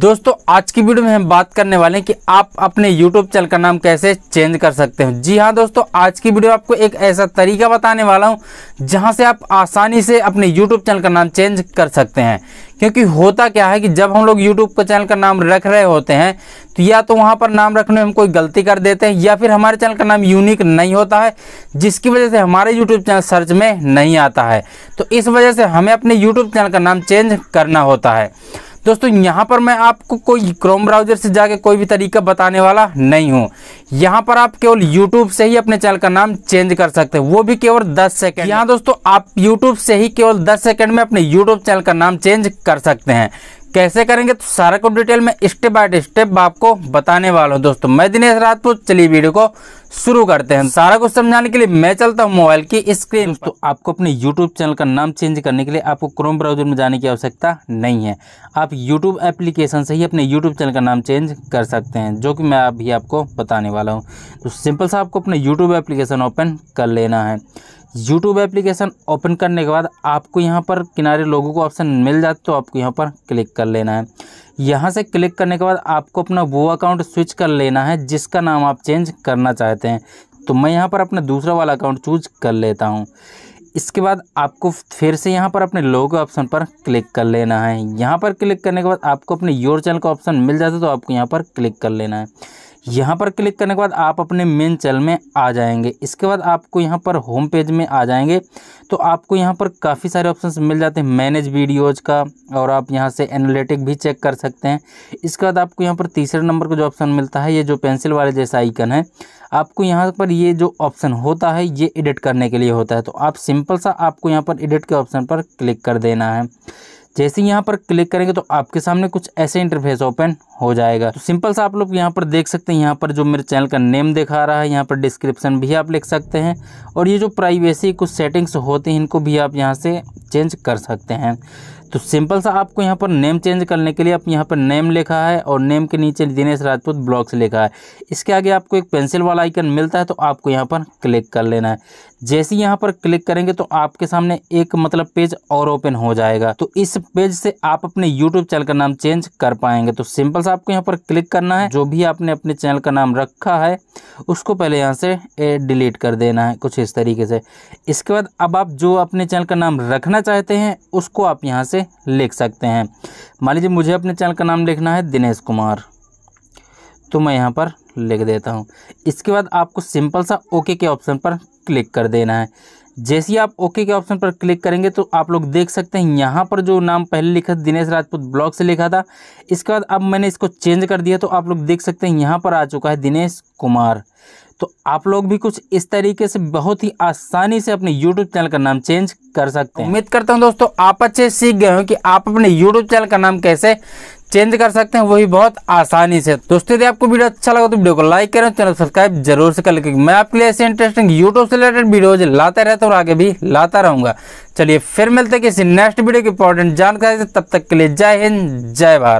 दोस्तों आज की वीडियो में हम बात करने वाले हैं कि आप अपने YouTube चैनल का नाम कैसे चेंज कर सकते हो जी हाँ दोस्तों आज की वीडियो आपको एक ऐसा तरीका बताने वाला हूँ जहाँ से आप आसानी से अपने YouTube चैनल का नाम चेंज कर सकते हैं क्योंकि होता क्या है कि जब हम लोग यूट्यूब का चैनल का नाम रख रहे होते हैं तो या तो वहाँ पर नाम रखने में हम कोई गलती कर देते हैं या फिर हमारे चैनल का नाम यूनिक नहीं होता है जिसकी वजह से हमारे यूट्यूब चैनल सर्च में नहीं आता है तो इस वजह से हमें अपने यूट्यूब चैनल का नाम चेंज करना होता है दोस्तों यहाँ पर मैं आपको कोई क्रोम ब्राउजर से जाके कोई भी तरीका बताने वाला नहीं हूँ यहाँ पर आप केवल यूट्यूब से ही अपने चैनल का नाम चेंज कर सकते हैं वो भी केवल दस सेकेंड यहाँ दोस्तों आप यूट्यूब से ही केवल दस सेकेंड में अपने यूट्यूब चैनल का नाम चेंज कर सकते हैं कैसे करेंगे तो सारा को डिटेल में स्टेप बाय स्टेप आपको बताने वाला हूँ दोस्तों मैं दिनेश राजपूत चलिए वीडियो को शुरू करते हैं सारा कुछ समझाने के लिए मैं चलता हूँ मोबाइल की स्क्रीन तो आपको अपने यूट्यूब चैनल का नाम चेंज करने के लिए आपको क्रोम ब्राउजर में जाने की आवश्यकता नहीं है आप यूट्यूब एप्लीकेशन से ही अपने यूट्यूब चैनल का नाम चेंज कर सकते हैं जो कि मैं अभी आपको बताने वाला हूँ तो सिंपल सा आपको अपने यूट्यूब एप्लीकेशन ओपन कर लेना है यूट्यूब एप्लीकेशन ओपन करने के बाद आपको यहाँ पर किनारे लोगों को ऑप्शन मिल जाता तो आपको यहाँ पर क्लिक कर लेना है यहाँ से क्लिक करने के बाद आपको अपना वो अकाउंट स्विच कर लेना है जिसका नाम आप चेंज करना चाहते हैं तो मैं यहाँ पर अपना दूसरा वाला अकाउंट चूज कर लेता हूँ इसके बाद आपको फिर से यहाँ पर अपने लोगो ऑप्शन पर क्लिक कर लेना है यहाँ पर क्लिक करने के बाद आपको अपने योर चैनल का ऑप्शन मिल जाता है तो आपको यहाँ पर क्लिक कर लेना है यहाँ पर क्लिक करने के बाद आप अपने मेन चैनल में आ जाएंगे इसके बाद आपको यहाँ पर होम पेज में आ जाएंगे तो आपको यहाँ पर काफ़ी सारे ऑप्शंस मिल जाते हैं मैनेज वीडियोज़ का और आप यहाँ से एनालिटिक भी चेक कर सकते हैं इसके बाद आपको यहाँ पर तीसरे नंबर का जो ऑप्शन मिलता है ये जो पेंसिल वाले जैसा आइकन है आपको यहाँ पर ये जो ऑप्शन होता है ये एडिट करने के लिए होता है तो आप सिंपल सा आपको यहाँ पर एडिट के ऑप्शन पर क्लिक कर देना है जैसे यहाँ पर क्लिक करेंगे तो आपके सामने कुछ ऐसे इंटरफेस ओपन हो जाएगा तो सिंपल सा आप लोग यहाँ पर देख सकते हैं यहाँ पर जो मेरे चैनल का नेम दिखा रहा है यहाँ पर डिस्क्रिप्शन भी आप लिख सकते हैं और ये जो प्राइवेसी कुछ सेटिंग्स होती हैं इनको भी आप यहाँ से चेंज कर सकते हैं तो सिंपल सा आपको यहाँ पर नेम चेंज करने के लिए आप यहाँ पर नेम लिखा है और नेम के नीचे दिनेश राजपूत ब्लॉग्स लिखा है इसके आगे आपको एक पेंसिल वाला आइकन मिलता है तो आपको यहाँ पर क्लिक कर लेना है जैसे यहाँ पर क्लिक करेंगे तो आपके सामने एक मतलब पेज और ओपन हो जाएगा तो इस पेज से आप अपने यूट्यूब चैनल का नाम चेंज कर पाएंगे तो सिंपल सा आपको यहाँ पर क्लिक करना है जो भी आपने अपने चैनल का नाम रखा है उसको पहले यहाँ से डिलीट कर देना है कुछ इस तरीके से इसके बाद अब आप जो अपने चैनल का नाम रखना चाहते हैं उसको आप यहाँ से से लिख सकते हैं मान लीजिए मुझे अपने चैनल का नाम लिखना है दिनेश कुमार तो मैं यहाँ पर लिख देता हूँ इसके बाद आपको सिंपल सा ओके के ऑप्शन पर क्लिक कर देना है जैसे ही आप ओके के ऑप्शन पर क्लिक करेंगे तो आप लोग देख सकते हैं यहाँ पर जो नाम पहले लिखा था दिनेश राजपूत ब्लॉग से लिखा था इसके बाद अब मैंने इसको चेंज कर दिया तो आप लोग देख सकते हैं यहाँ पर आ चुका है दिनेश कुमार तो आप लोग भी कुछ इस तरीके से बहुत ही आसानी से अपने यूट्यूब चैनल का नाम चेंज कर सकते हैं उम्मीद करता हूँ दोस्तों आप अच्छे सीख गए हो कि आप अपने यूट्यूब चैनल का नाम कैसे चेंज कर सकते हैं वही बहुत आसानी से दोस्तों यदि आपको वीडियो अच्छा लगा तो वीडियो को लाइक करें चैनल सब्सक्राइब जरूर से कर लेकिन मैं आपके लिए ऐसे इंटरेस्टिंग यूट्यूब से रिलेटेड वीडियोज लाता रहता हूँ और आगे भी लाता रहूंगा चलिए फिर मिलते किसी नेक्स्ट वीडियो की इंपॉर्टेंट जानकारी तब तक के लिए जय हिंद जय भारत